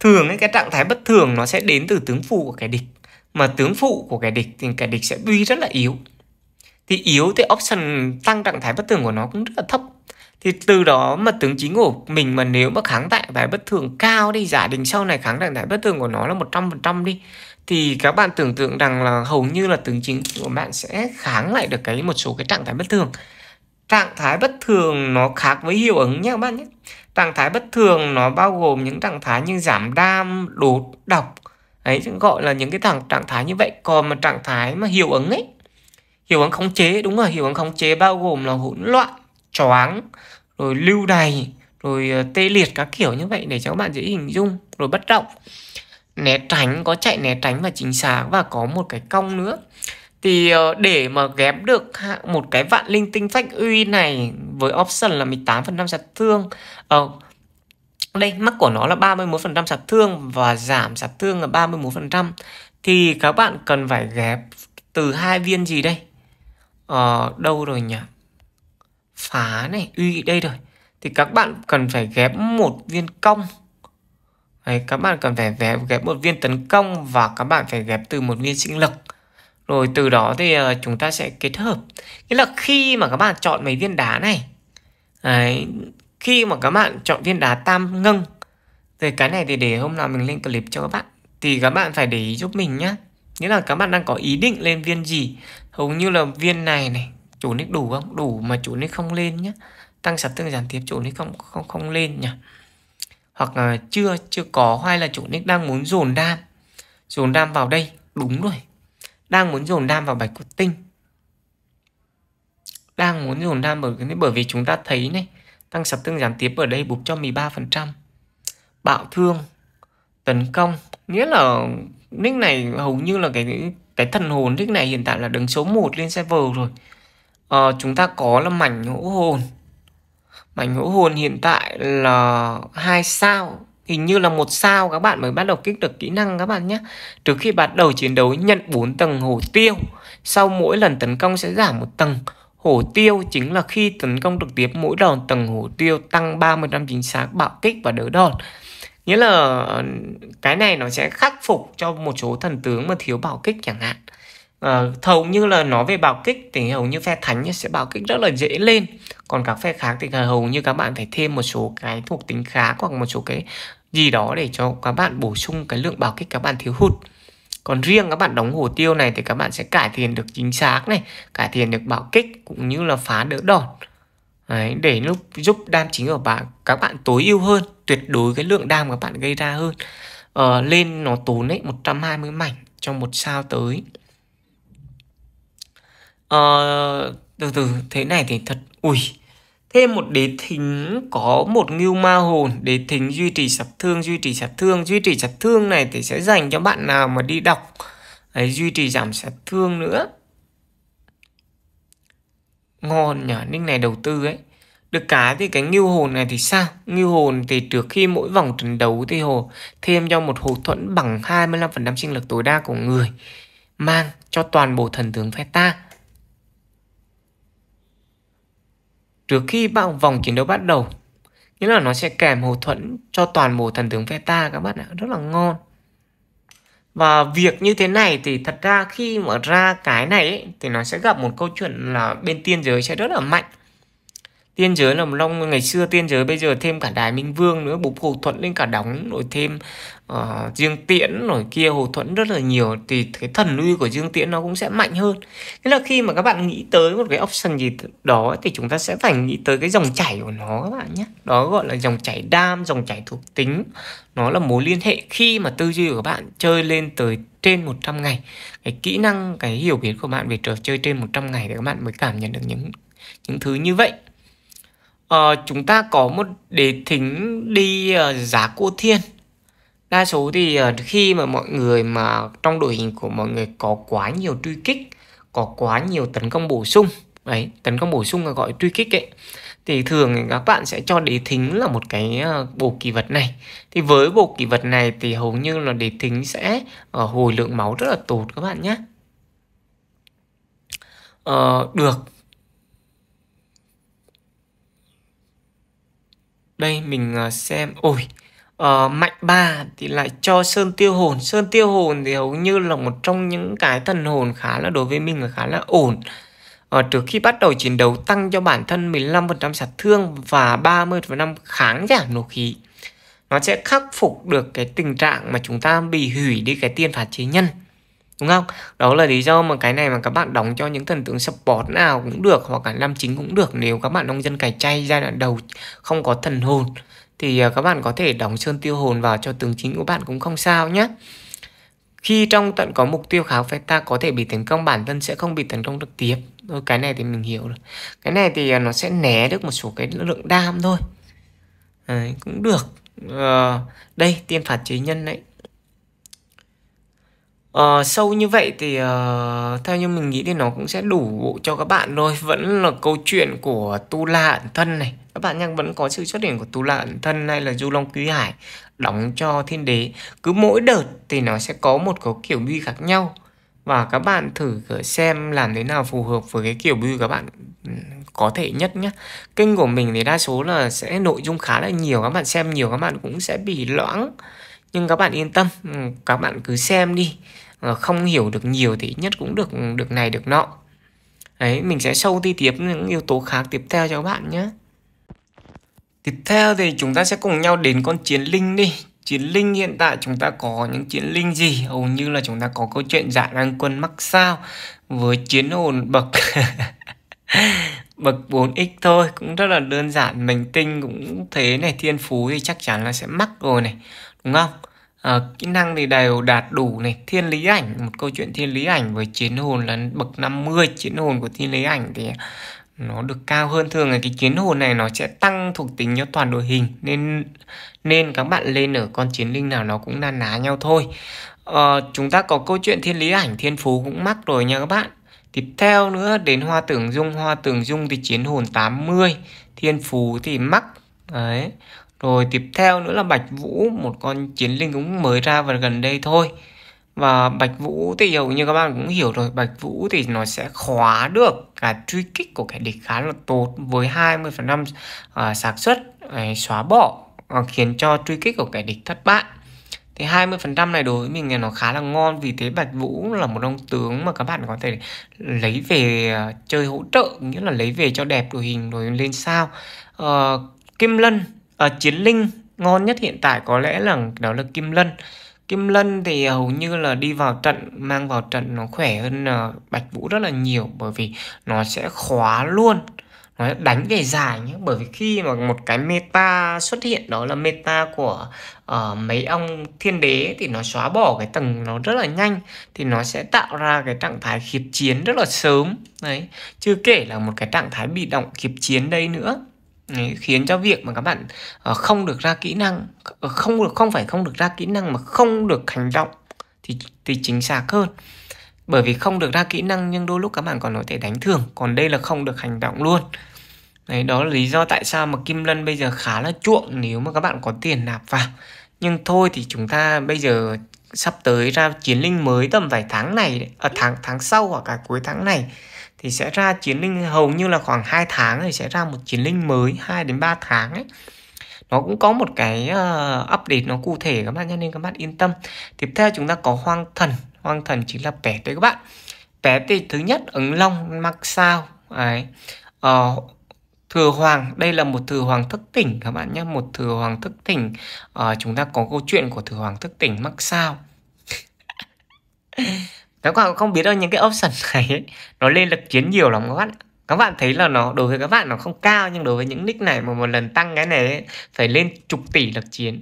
thường ấy, cái trạng thái bất thường nó sẽ đến từ tướng phụ của kẻ địch mà tướng phụ của kẻ địch thì kẻ địch sẽ uy rất là yếu thì yếu thì option tăng trạng thái bất thường của nó cũng rất là thấp thì từ đó mà tướng chính của mình mà nếu mà kháng tại bài bất thường cao đi giả định sau này kháng trạng thái bất thường của nó là 100% đi thì các bạn tưởng tượng rằng là hầu như là tướng chính của bạn sẽ kháng lại được cái một số cái trạng thái bất thường trạng thái bất thường nó khác với hiệu ứng nhé các bạn nhé trạng thái bất thường nó bao gồm những trạng thái như giảm đam đột độc ấy gọi là những cái thằng trạng thái như vậy còn mà trạng thái mà hiệu ứng ấy hiệu ứng khống chế đúng rồi hiệu ứng khống chế bao gồm là hỗn loạn choáng rồi lưu đày rồi ờ, tê liệt các kiểu như vậy để cho các bạn dễ hình dung rồi bất động né tránh có chạy né tránh và chính xác và có một cái cong nữa thì ờ, để mà ghép được một cái vạn linh tinh phách uy này với option là 18% sát thương ờ, đây mắc của nó là 31% sát thương và giảm sát thương là 31% thì các bạn cần phải ghép từ hai viên gì đây ờ, đâu rồi nhỉ phá này uy đây rồi thì các bạn cần phải ghép một viên cong Đấy, các bạn cần phải ghép, một viên tấn công và các bạn phải ghép từ một viên sinh lực rồi từ đó thì ờ, chúng ta sẽ kết hợp nghĩa là khi mà các bạn chọn mấy viên đá này đấy, khi mà các bạn chọn viên đá tam ngân rồi cái này thì để hôm nào mình lên clip cho các bạn thì các bạn phải để ý giúp mình nhá nghĩa là các bạn đang có ý định lên viên gì hầu như là viên này này chủ nick đủ không đủ mà chủ nick không lên nhá tăng sạt tương giản tiếp chủ nick không không không lên nhỉ hoặc là chưa chưa có hay là chủ nick đang muốn dồn đam dồn đam vào đây đúng rồi đang muốn dồn đam vào bạch cốt tinh đang muốn dồn đam bởi bởi vì chúng ta thấy này tăng sập tương giảm tiếp ở đây bục cho 13% bạo thương tấn công nghĩa là nick này hầu như là cái cái thần hồn nick này hiện tại là đứng số 1 lên server rồi à, chúng ta có là mảnh hỗ hồn mảnh hữu hồn hiện tại là hai sao hình như là một sao các bạn mới bắt đầu kích được kỹ năng các bạn nhé trước khi bắt đầu chiến đấu nhận 4 tầng hổ tiêu sau mỗi lần tấn công sẽ giảm một tầng hổ tiêu chính là khi tấn công trực tiếp mỗi đòn tầng hổ tiêu tăng 30% chính xác bạo kích và đỡ đòn nghĩa là cái này nó sẽ khắc phục cho một số thần tướng mà thiếu bạo kích chẳng hạn à, ờ, hầu như là nói về bảo kích thì hầu như phe thánh sẽ bảo kích rất là dễ lên còn các phe khác thì hầu như các bạn phải thêm một số cái thuộc tính khá hoặc một số cái gì đó để cho các bạn bổ sung cái lượng bảo kích các bạn thiếu hụt còn riêng các bạn đóng hồ tiêu này thì các bạn sẽ cải thiện được chính xác này cải thiện được bảo kích cũng như là phá đỡ đòn Đấy, để lúc giúp đam chính của bạn các bạn tối ưu hơn tuyệt đối cái lượng đam các bạn gây ra hơn ờ, lên nó tốn đấy 120 mảnh trong một sao tới uh, từ từ thế này thì thật ui thêm một đế thính có một ngưu ma hồn đế thính duy trì sập thương duy trì sập thương duy trì sập thương này thì sẽ dành cho bạn nào mà đi đọc Đấy, duy trì giảm sập thương nữa ngon nhỉ ninh này đầu tư ấy được cá thì cái ngưu hồn này thì sao ngưu hồn thì trước khi mỗi vòng trận đấu thì hồ thêm cho một hồ thuẫn bằng 25% sinh lực tối đa của người mang cho toàn bộ thần tướng phép ta trước khi bao vòng chiến đấu bắt đầu nghĩa là nó sẽ kèm hậu thuẫn cho toàn bộ thần tướng Veta các bạn ạ rất là ngon và việc như thế này thì thật ra khi mở ra cái này ấy, thì nó sẽ gặp một câu chuyện là bên tiên giới sẽ rất là mạnh tiên giới là một long ngày xưa tiên giới bây giờ thêm cả đài minh vương nữa bục hậu thuẫn lên cả đóng rồi thêm uh, Dương Tiễn rồi kia Hồ Thuẫn rất là nhiều thì cái thần uy của Dương Tiễn nó cũng sẽ mạnh hơn. Thế là khi mà các bạn nghĩ tới một cái option gì đó thì chúng ta sẽ phải nghĩ tới cái dòng chảy của nó các bạn nhé. Đó gọi là dòng chảy đam, dòng chảy thuộc tính. Nó là mối liên hệ khi mà tư duy của bạn chơi lên tới trên 100 ngày. Cái kỹ năng, cái hiểu biết của bạn về trò chơi trên 100 ngày thì các bạn mới cảm nhận được những những thứ như vậy. Uh, chúng ta có một đề thính đi uh, giá cô thiên đa số thì ờ, khi mà mọi người mà trong đội hình của mọi người có quá nhiều truy kích có quá nhiều tấn công bổ sung đấy tấn công bổ sung là gọi truy kích ấy thì thường các bạn sẽ cho đế thính là một cái ờ, bộ kỳ vật này thì với bộ kỳ vật này thì hầu như là đế thính sẽ ờ, hồi lượng máu rất là tốt các bạn nhé ờ, được đây mình xem ôi uh, mạnh 3 thì lại cho Sơn Tiêu Hồn Sơn Tiêu Hồn thì hầu như là một trong những cái thần hồn khá là đối với mình là khá là ổn uh, trước khi bắt đầu chiến đấu tăng cho bản thân 15% sát thương và 30% kháng giảm nổ khí nó sẽ khắc phục được cái tình trạng mà chúng ta bị hủy đi cái tiên phạt chế nhân đúng không đó là lý do mà cái này mà các bạn đóng cho những thần tướng support nào cũng được hoặc cả nam chính cũng được nếu các bạn nông dân cải chay giai đoạn đầu không có thần hồn thì à, các bạn có thể đóng sơn tiêu hồn vào cho tướng chính của bạn cũng không sao nhé. Khi trong tận có mục tiêu kháo phép ta có thể bị tấn công bản thân sẽ không bị tấn công trực tiếp. Thôi cái này thì mình hiểu rồi. Cái này thì à, nó sẽ né được một số cái lượng đam thôi. Đấy, cũng được. À, đây tiên phạt chế nhân đấy. Uh, sâu như vậy thì uh, theo như mình nghĩ thì nó cũng sẽ đủ cho các bạn thôi vẫn là câu chuyện của tu la ẩn thân này các bạn nhang vẫn có sự xuất hiện của tú lạn thân hay là du long quý hải đóng cho thiên đế cứ mỗi đợt thì nó sẽ có một cái kiểu bi khác nhau và các bạn thử xem làm thế nào phù hợp với cái kiểu bi các bạn ừ, có thể nhất nhé kênh của mình thì đa số là sẽ nội dung khá là nhiều các bạn xem nhiều các bạn cũng sẽ bị loãng nhưng các bạn yên tâm ừ, các bạn cứ xem đi ờ, không hiểu được nhiều thì nhất cũng được ừ, được này được nọ đấy mình sẽ sâu đi tiếp những yếu tố khác tiếp theo cho các bạn nhé Tiếp theo thì chúng ta sẽ cùng nhau đến con chiến linh đi Chiến linh hiện tại chúng ta có những chiến linh gì? Hầu như là chúng ta có câu chuyện dạ năng quân mắc sao Với chiến hồn bậc [LAUGHS] Bậc 4x thôi Cũng rất là đơn giản Mình tinh cũng thế này Thiên phú thì chắc chắn là sẽ mắc rồi này Đúng không? À, kỹ năng thì đều đạt đủ này Thiên lý ảnh Một câu chuyện thiên lý ảnh với chiến hồn là bậc 50 Chiến hồn của thiên lý ảnh thì nó được cao hơn thường là cái chiến hồn này nó sẽ tăng thuộc tính cho toàn đội hình nên nên các bạn lên ở con chiến linh nào nó cũng nan ná nhau thôi ờ, chúng ta có câu chuyện thiên lý ảnh thiên phú cũng mắc rồi nha các bạn tiếp theo nữa đến hoa tưởng dung hoa tưởng dung thì chiến hồn 80 thiên phú thì mắc đấy rồi tiếp theo nữa là bạch vũ một con chiến linh cũng mới ra và gần đây thôi và bạch vũ thì hầu như các bạn cũng hiểu rồi bạch vũ thì nó sẽ khóa được cả truy kích của kẻ địch khá là tốt với 20% phần à, xác suất uh, xóa bỏ uh, khiến cho truy kích của kẻ địch thất bại thì 20% này đối với mình thì nó khá là ngon vì thế Bạch Vũ là một ông tướng mà các bạn có thể lấy về chơi hỗ trợ nghĩa là lấy về cho đẹp đội hình rồi lên sao uh, Kim Lân uh, Chiến Linh ngon nhất hiện tại có lẽ là đó là Kim Lân Kim Lân thì hầu như là đi vào trận mang vào trận nó khỏe hơn Bạch Vũ rất là nhiều bởi vì nó sẽ khóa luôn nó sẽ đánh về dài nhé bởi vì khi mà một cái meta xuất hiện đó là meta của uh, mấy ông thiên đế thì nó xóa bỏ cái tầng nó rất là nhanh thì nó sẽ tạo ra cái trạng thái khiếp chiến rất là sớm đấy chưa kể là một cái trạng thái bị động khiếp chiến đây nữa Ừ, khiến cho việc mà các bạn ờ, không được ra kỹ năng ờ, không được không phải không được ra kỹ năng mà không được hành động thì thì chính xác hơn bởi vì không được ra kỹ năng nhưng đôi lúc các bạn còn có thể đánh thường còn đây là không được hành động luôn đấy đó là lý do tại sao mà kim lân bây giờ khá là chuộng nếu mà các bạn có tiền nạp vào nhưng thôi thì chúng ta bây giờ sắp tới ra chiến linh mới tầm vài tháng này à, tháng tháng sau hoặc cả cuối tháng này thì sẽ ra chiến linh hầu như là khoảng 2 tháng thì sẽ ra một chiến linh mới 2 đến 3 tháng ấy nó cũng có một cái uh, update nó cụ thể các bạn nhé nên các bạn yên tâm tiếp theo chúng ta có hoang thần hoang thần chính là pet đấy các bạn pet thì thứ nhất ứng long mặc sao ấy uh, ờ, thừa hoàng đây là một thừa hoàng thức tỉnh các bạn nhé một thừa hoàng thức tỉnh uh, chúng ta có câu chuyện của thừa hoàng thức tỉnh mắc sao [LAUGHS] các bạn không biết đâu những cái option [LAUGHS] này ấy, nó lên lực chiến nhiều lắm các bạn các bạn thấy là nó đối với các bạn nó không cao nhưng đối với những nick này mà một lần tăng cái này ấy, phải lên chục tỷ lực chiến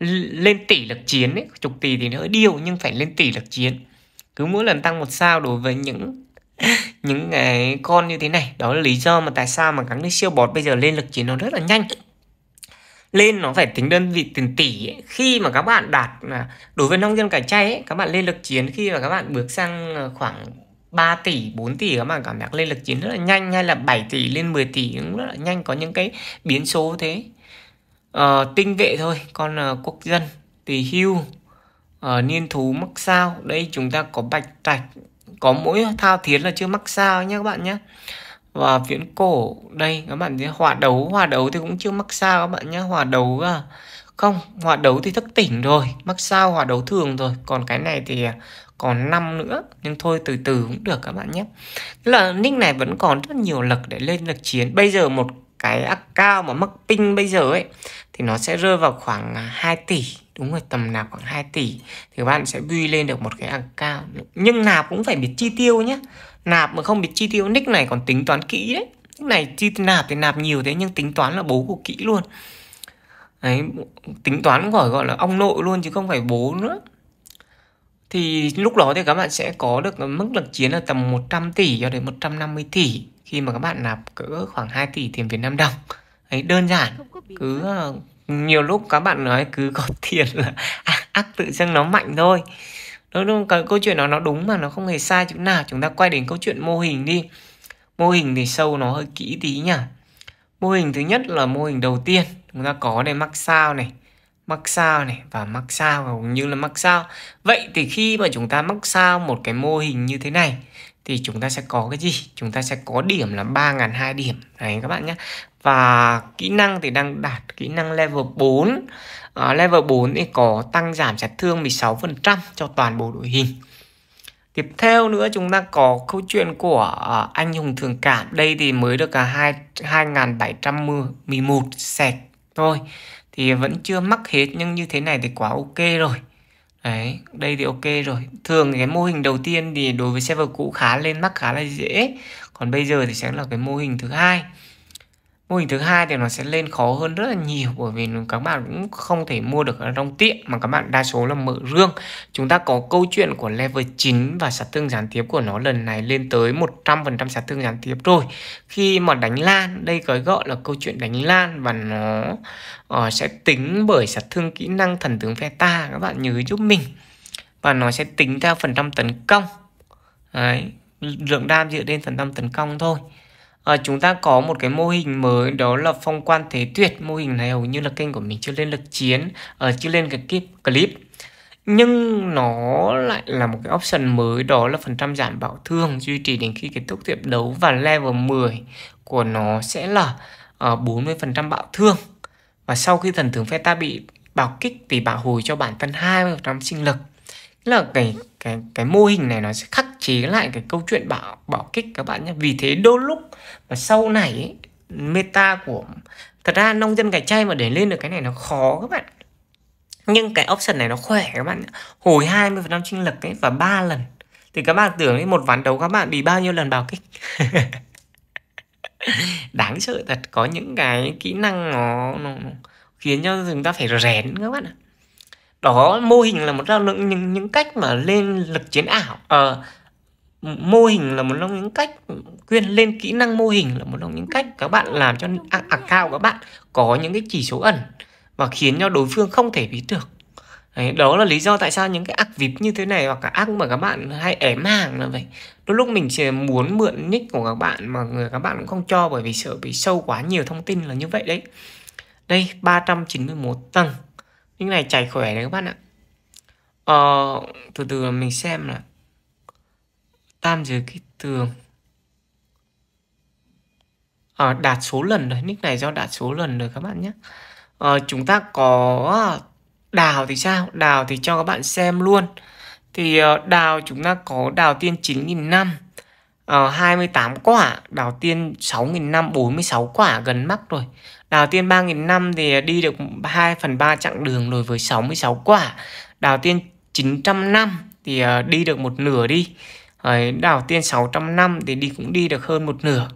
L- lên tỷ lực chiến ấy chục tỷ thì nó hơi điêu nhưng phải lên tỷ lực chiến cứ mỗi lần tăng một sao đối với những [LAUGHS] những cái con như thế này đó là lý do mà tại sao mà cắn nick siêu bọt bây giờ lên lực chiến nó rất là nhanh lên nó phải tính đơn vị tiền tỷ ấy. khi mà các bạn đạt là đối với nông dân cải chay ấy, các bạn lên lực chiến khi mà các bạn bước sang ờ, khoảng 3 tỷ, 4 tỷ các bạn cảm giác lên lực chiến rất là nhanh hay là 7 tỷ lên 10 tỷ cũng rất là nhanh có những cái biến số thế à, tinh vệ thôi còn uh, quốc dân tùy hưu uh, niên thú mắc sao đây chúng ta có bạch trạch có mỗi thao thiến là chưa mắc sao nhé các bạn nhé và viễn cổ đây các bạn thấy hòa đấu hòa đấu thì cũng chưa mắc sao các bạn nhé hòa đấu à. không hòa đấu thì thức tỉnh rồi mắc sao hòa đấu thường rồi còn cái này thì à, còn năm nữa nhưng thôi từ từ cũng được các bạn nhé tức là nick này vẫn còn rất nhiều lực để lên lực chiến bây giờ một cái cao mà mắc ping bây giờ ấy thì nó sẽ rơi vào khoảng 2 à, tỷ đúng rồi tầm nạp khoảng 2 tỷ thì các bạn sẽ vui lên được một cái cao nhưng nạp cũng phải biết chi tiêu nhé nạp mà không biết chi tiêu nick này còn tính toán kỹ đấy nick này chi nạp thì nạp nhiều thế nhưng tính toán là bố của kỹ luôn đấy tính toán gọi gọi là ông nội luôn chứ không phải bố nữa thì lúc đó thì các bạn sẽ có được mức lực chiến là tầm 100 tỷ cho đến 150 tỷ khi mà các bạn nạp cỡ khoảng 2 tỷ tiền Việt Nam đồng ấy đơn giản cứ ờ, nhiều lúc các bạn nói cứ có [LAUGHS] tiền là ác, [LAUGHS] ác tự dưng nó mạnh thôi nó, nó cái câu chuyện đó nó đúng mà nó không hề sai chỗ nào chúng ta quay đến câu chuyện mô hình đi mô hình thì sâu nó hơi kỹ tí nhỉ mô hình thứ nhất là mô hình đầu tiên chúng ta có đây mắc sao này mắc sao này và mắc sao cũng như là mắc sao vậy thì khi mà chúng ta mắc sao một cái mô hình như thế này thì chúng ta sẽ có cái gì chúng ta sẽ có điểm là ba ngàn hai điểm này các bạn nhé và kỹ năng thì đang đạt kỹ năng level 4 à, level 4 thì có tăng giảm chấn thương 16% cho toàn bộ đội hình tiếp theo nữa chúng ta có câu chuyện của uh, anh hùng thường cảm đây thì mới được cả à, hai hai bảy trăm mười một sẹt thôi thì vẫn chưa mắc hết nhưng như thế này thì quá ok rồi đấy đây thì ok rồi thường cái mô hình đầu tiên thì đối với server cũ khá lên mắc khá là dễ còn bây giờ thì sẽ là cái mô hình thứ hai mô hình thứ hai thì nó sẽ lên khó hơn rất là nhiều bởi vì các bạn cũng không thể mua được ở trong tiệm mà các bạn đa số là mở rương chúng ta có câu chuyện của level 9 và sát thương gián tiếp của nó lần này lên tới 100% sát thương gián tiếp rồi khi mà đánh lan đây có gọi là câu chuyện đánh lan và nó uh, sẽ tính bởi sát thương kỹ năng thần tướng phe ta các bạn nhớ giúp mình và nó sẽ tính theo phần trăm tấn công Đấy, lượng đam dựa trên phần trăm tấn công thôi à, chúng ta có một cái mô hình mới đó là phong quan thế tuyệt mô hình này hầu như là kênh của mình chưa lên lực chiến ở ờ, uh, chưa lên cái clip clip nhưng nó lại là một cái option mới đó là phần trăm giảm bảo thương duy trì đến khi kết thúc hiệp đấu và level 10 của nó sẽ là uh, 40% bạo thương và sau khi thần tướng phe ta bị bào kích thì bảo hồi cho bản thân 20% sinh lực là cái cái cái mô hình này nó sẽ khắc chế lại cái câu chuyện bảo bảo kích các bạn nhé vì thế đôi lúc và sau này ấy, meta của thật ra nông dân cải chay mà để lên được cái này nó khó các bạn nhưng cái option này nó khỏe các bạn hồi 20 phần trăm chinh lực ấy và ba lần thì các bạn tưởng ấy, một ván đấu các bạn bị bao nhiêu lần bảo kích [LAUGHS] đáng sợ thật có những cái kỹ năng nó, nó khiến cho chúng ta phải rèn các bạn ạ đó mô hình là một trong những những cách mà lên lực chiến ảo à, mô hình là một trong những cách quyên lên kỹ năng mô hình là một trong những cách các bạn làm cho à, account các bạn có những cái chỉ số ẩn và khiến cho đối phương không thể biết được Đấy, đó là lý do tại sao những cái ác vip như thế này hoặc cả ác mà các bạn hay ém hàng là vậy đôi lúc mình chỉ muốn mượn nick của các bạn mà người các bạn cũng không cho bởi vì sợ bị sâu quá nhiều thông tin là như vậy đấy đây 391 tầng những này chảy khỏe đấy các bạn ạ ờ, từ từ mình xem là tam dưới cái tường à, đạt số lần rồi nick này do đạt số lần rồi các bạn nhé à, chúng ta có ờ, đào thì sao đào thì cho các bạn xem luôn thì đào chúng ta có đào tiên 9.000 năm uh, 28 quả đào tiên 6.000 năm 46 quả gần mắc rồi Đào Tiên 3.000 năm thì đi được 2 phần 3 chặng đường rồi với 66 quả. Đào Tiên 900 năm thì ờ, đi được một nửa đi. đào tiên 600 năm thì đi cũng đi được hơn một nửa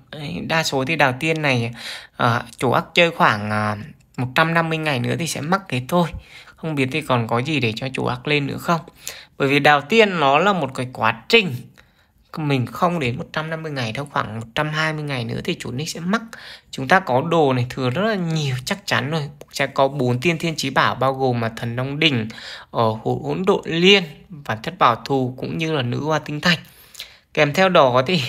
đa số thì đào tiên này ờ, chủ ắc chơi khoảng à, ờ, 150 ngày nữa thì sẽ mắc thế thôi không biết thì còn có gì để cho chủ ắc lên nữa không bởi vì đào tiên nó là một cái quá trình mình không đến 150 ngày theo khoảng 120 ngày nữa thì chủ nick sẽ mắc chúng ta có đồ này thừa rất là nhiều chắc chắn rồi sẽ có bốn tiên thiên trí bảo bao gồm mà thần long đỉnh ở ờ, hỗn độ liên và thất bảo thù cũng như là nữ hoa tinh thạch kèm theo đó thì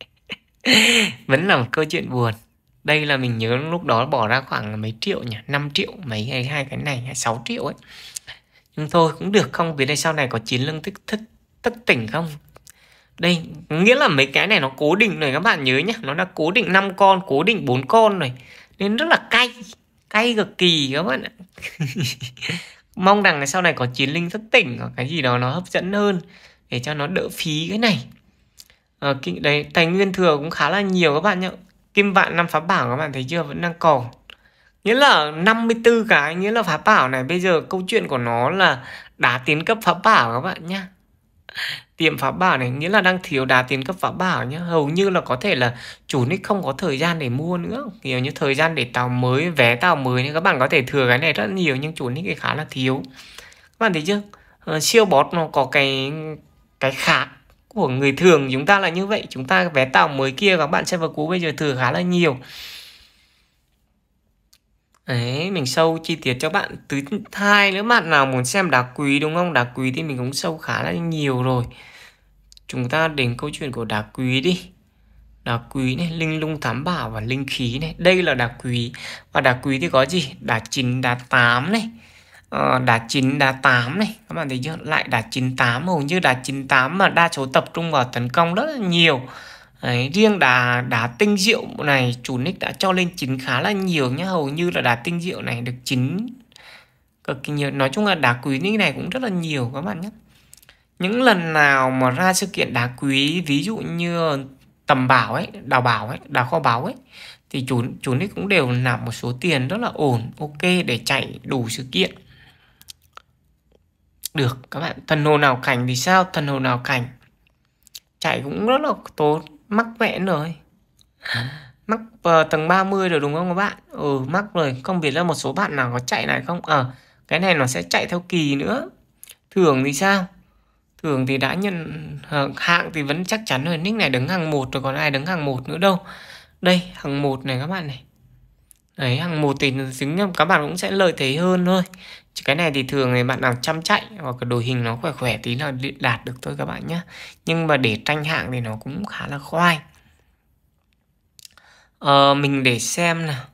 [LAUGHS] vẫn là một câu chuyện buồn đây là mình nhớ lúc đó bỏ ra khoảng mấy triệu nhỉ 5 triệu mấy hay hai cái này 6 triệu ấy nhưng thôi cũng được không vì đây sau này có chiến lương thức thức tất tỉnh không đây nghĩa là mấy cái này nó cố định rồi các bạn nhớ nhé nó đã cố định 5 con cố định 4 con rồi nên rất là cay cay cực kỳ các bạn ạ [LAUGHS] mong rằng sau này có chiến linh thức tỉnh hoặc cái gì đó nó hấp dẫn hơn để cho nó đỡ phí cái này à, cái, đấy tài nguyên thừa cũng khá là nhiều các bạn nhá kim vạn năm phá bảo các bạn thấy chưa vẫn đang còn nghĩa là 54 cái nghĩa là phá bảo này bây giờ câu chuyện của nó là đá tiến cấp phá bảo các bạn nhá tiệm phá bảo này nghĩa là đang thiếu đà tiền cấp phá bảo nhá hầu như là có thể là chủ nick không có thời gian để mua nữa nhiều như thời gian để tàu mới vé tàu mới nên các bạn có thể thừa cái này rất nhiều nhưng chủ nick thì khá là thiếu các bạn thấy chưa ờ, siêu bot nó có cái cái khác của người thường chúng ta là như vậy chúng ta vé tàu mới kia các bạn server cú bây giờ thừa khá là nhiều Đấy, mình sâu chi tiết cho bạn tứ hai nếu bạn nào muốn xem đá quý đúng không? Đá quý thì mình cũng sâu khá là nhiều rồi. Chúng ta đến câu chuyện của đá quý đi. Đá quý này, linh lung thám bảo và linh khí này. Đây là đá quý. Và đá quý thì có gì? Đá 9, đá 8 này. Ờ, đá 9, đá 8 này. Các bạn thấy chưa? Lại đá 98, hầu như đá 98 mà đa số tập trung vào tấn công rất là nhiều. Đấy, riêng đá đà tinh diệu này chủ nick đã cho lên chín khá là nhiều nhá hầu như là đá tinh diệu này được chín cực kỳ nhiều nói chung là đá quý nick này cũng rất là nhiều các bạn nhé những lần nào mà ra sự kiện đá quý ví dụ như tầm bảo ấy đào bảo ấy đào kho báu ấy thì chủ chủ nick cũng đều nạp một số tiền rất là ổn ok để chạy đủ sự kiện được các bạn thần hồ nào cảnh thì sao thần hồ nào cảnh chạy cũng rất là tốt mắc vẹn rồi mắc uh, tầng 30 rồi đúng không các bạn ừ mắc rồi không biết là một số bạn nào có chạy này không ờ à, cái này nó sẽ chạy theo kỳ nữa thưởng thì sao thưởng thì đã nhận ờ, hạng thì vẫn chắc chắn rồi nick này đứng hàng một rồi còn ai đứng hàng một nữa đâu đây hàng một này các bạn này đấy hàng một thì dính các bạn cũng sẽ lợi thế hơn thôi cái này thì thường thì bạn nào chăm chạy hoặc cái đồ hình nó khỏe khỏe tí là đạt được thôi các bạn nhé nhưng mà để tranh hạng thì nó cũng khá là khoai ờ, mình để xem là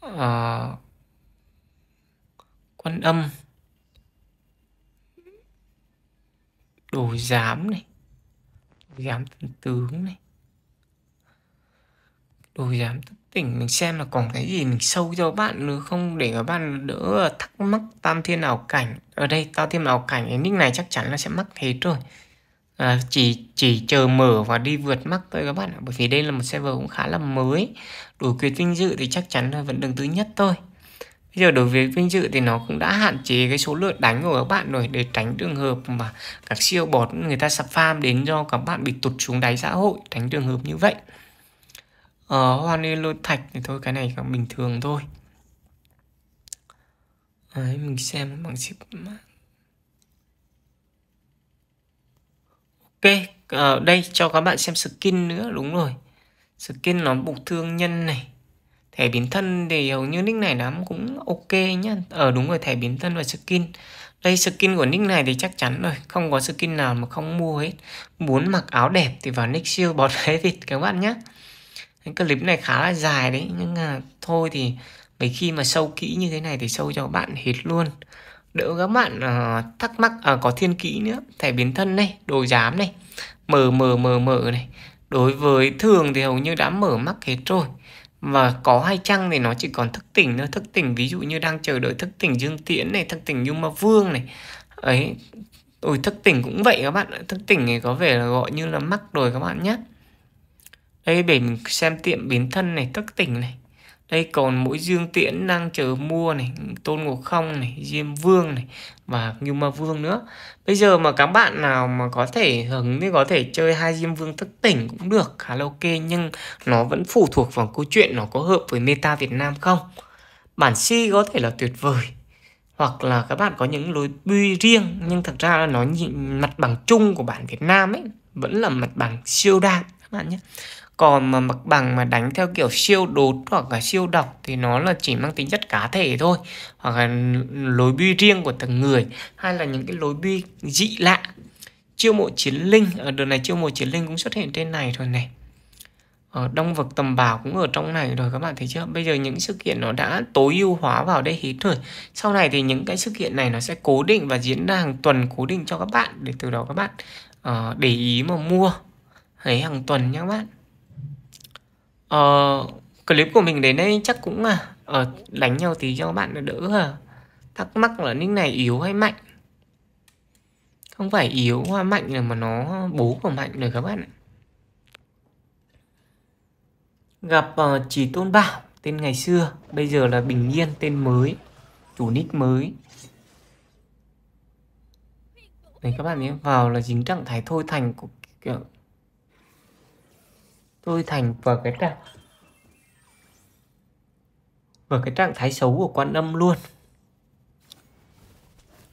ờ, quân âm đồ giám này đồ giám tướng này đồ giám thần tỉnh mình xem là còn cái gì mình sâu cho bạn nữa không để các bạn đỡ thắc mắc tam thiên ảo cảnh ở đây tam thiên ảo cảnh cái nick này chắc chắn là sẽ mắc thế rồi à, chỉ chỉ chờ mở và đi vượt mắc thôi các bạn ạ bởi vì đây là một server cũng khá là mới đủ quyền vinh dự thì chắc chắn là vẫn đứng thứ nhất thôi bây giờ đối với vinh dự thì nó cũng đã hạn chế cái số lượt đánh của các bạn rồi để tránh trường hợp mà các siêu bọt người ta sập farm đến do các bạn bị tụt xuống đáy xã hội tránh trường hợp như vậy Ờ, hoa ni lôi thạch thì thôi cái này còn bình thường thôi Đấy, mình xem bằng chip. Ok, ở ờ, đây cho các bạn xem skin nữa, đúng rồi Skin nó bục thương nhân này Thẻ biến thân thì hầu như nick này lắm cũng ok nhá Ờ đúng rồi, thẻ biến thân và skin Đây skin của nick này thì chắc chắn rồi Không có skin nào mà không mua hết Muốn mặc áo đẹp thì vào nick siêu bọt [LAUGHS] hết thịt các bạn nhé cái clip này khá là dài đấy nhưng mà thôi thì mấy khi mà sâu kỹ như thế này thì sâu cho các bạn hết luôn đỡ các bạn uh, thắc mắc uh, có thiên kỹ nữa thẻ biến thân này đồ giám này mờ mờ mờ mờ này đối với thường thì hầu như đã mở mắt hết rồi và có hai chăng thì nó chỉ còn thức tỉnh thôi. thức tỉnh ví dụ như đang chờ đợi thức tỉnh dương tiễn này thức tỉnh nhưng mà vương này ấy ôi thức tỉnh cũng vậy các bạn thức tỉnh thì có vẻ là gọi như là mắc rồi các bạn nhé đây để mình xem tiệm Bến Thân này, tất tỉnh này. Đây còn mỗi Dương Tiễn đang chờ mua này, Tôn Ngộ Không này, Diêm Vương này và Như Ma Vương nữa. Bây giờ mà các bạn nào mà có thể hứng thì có thể chơi hai Diêm Vương thức tỉnh cũng được, khá là ok nhưng nó vẫn phụ thuộc vào câu chuyện nó có hợp với meta Việt Nam không. Bản si có thể là tuyệt vời hoặc là các bạn có những lối build riêng nhưng thật ra là nó nhìn mặt bằng chung của bản Việt Nam ấy vẫn là mặt bằng siêu đa các bạn nhé còn mà mặt bằng mà đánh theo kiểu siêu đốt hoặc là siêu đọc thì nó là chỉ mang tính chất cá thể thôi hoặc là lối bi riêng của từng người hay là những cái lối bi dị lạ chiêu mộ chiến linh ở ờ, đợt này chiêu mộ chiến linh cũng xuất hiện trên này rồi này ở ờ, đông vực tầm bảo cũng ở trong này rồi các bạn thấy chưa bây giờ những sự kiện nó đã tối ưu hóa vào đây hết rồi sau này thì những cái sự kiện này nó sẽ cố định và diễn ra hàng tuần cố định cho các bạn để từ đó các bạn uh, để ý mà mua ấy hàng tuần nhé các bạn Ờ, clip của mình đến đây chắc cũng à, ờ, đánh nhau tí cho các bạn đỡ à. Thắc mắc là nick này yếu hay mạnh? Không phải yếu hoa mạnh rồi mà nó bố của mạnh rồi các bạn ạ. Gặp uh, ờ, chỉ Tôn Bảo, tên ngày xưa, bây giờ là Bình Yên, tên mới, chủ nick mới. Đấy các bạn nhé, vào là dính trạng thái thôi thành của kiểu tôi thành vào cái trạng vào cái trạng thái xấu của quan âm luôn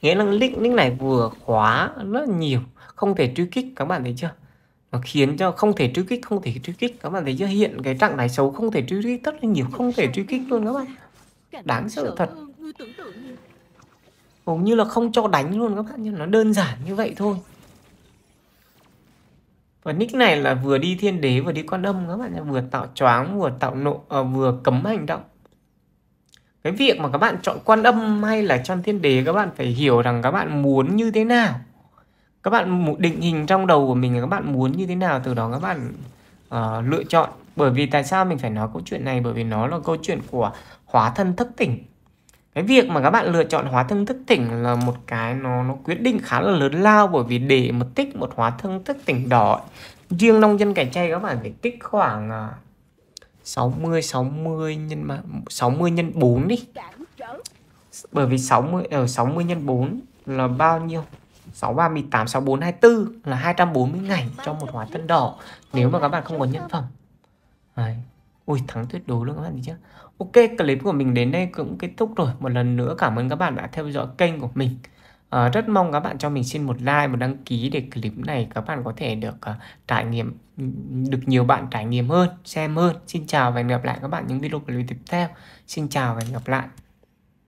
nghĩa là link link này vừa khóa rất nhiều không thể truy kích các bạn thấy chưa nó khiến cho không thể truy kích không thể truy kích các bạn thấy chưa hiện cái trạng thái xấu không thể truy kích rất là nhiều không thể truy kích luôn các bạn đáng sợ thật hầu như là không cho đánh luôn các bạn nhưng nó đơn giản như vậy thôi và nick này là vừa đi thiên đế vừa đi quan âm các bạn nhé vừa tạo choáng vừa tạo nộ à, vừa cấm hành động cái việc mà các bạn chọn quan âm hay là chọn thiên đế các bạn phải hiểu rằng các bạn muốn như thế nào các bạn định hình trong đầu của mình là các bạn muốn như thế nào từ đó các bạn uh, lựa chọn bởi vì tại sao mình phải nói câu chuyện này bởi vì nó là câu chuyện của hóa thân thức tỉnh cái việc mà các bạn lựa chọn hóa thân thức tỉnh là một cái nó nó quyết định khá là lớn lao bởi vì để một tích một hóa thân thức tỉnh đỏ riêng nông dân cải chay các bạn phải tích khoảng 60 à, 60 nhân mà 60 nhân 4 đi. Bởi vì 60 ở 60 nhân 4 là bao nhiêu? 6 3 18 6 4 24 là 240 ngày cho một hóa thân đỏ nếu mà các bạn không có nhân phẩm. Đấy. Ui thắng tuyệt đối luôn các bạn thấy chứ Ok, clip của mình đến đây cũng kết thúc rồi. Một lần nữa cảm ơn các bạn đã theo dõi kênh của mình. À, rất mong các bạn cho mình xin một like, một đăng ký để clip này các bạn có thể được uh, trải nghiệm, được nhiều bạn trải nghiệm hơn, xem hơn. Xin chào và hẹn gặp lại các bạn những video clip tiếp theo. Xin chào và hẹn gặp lại.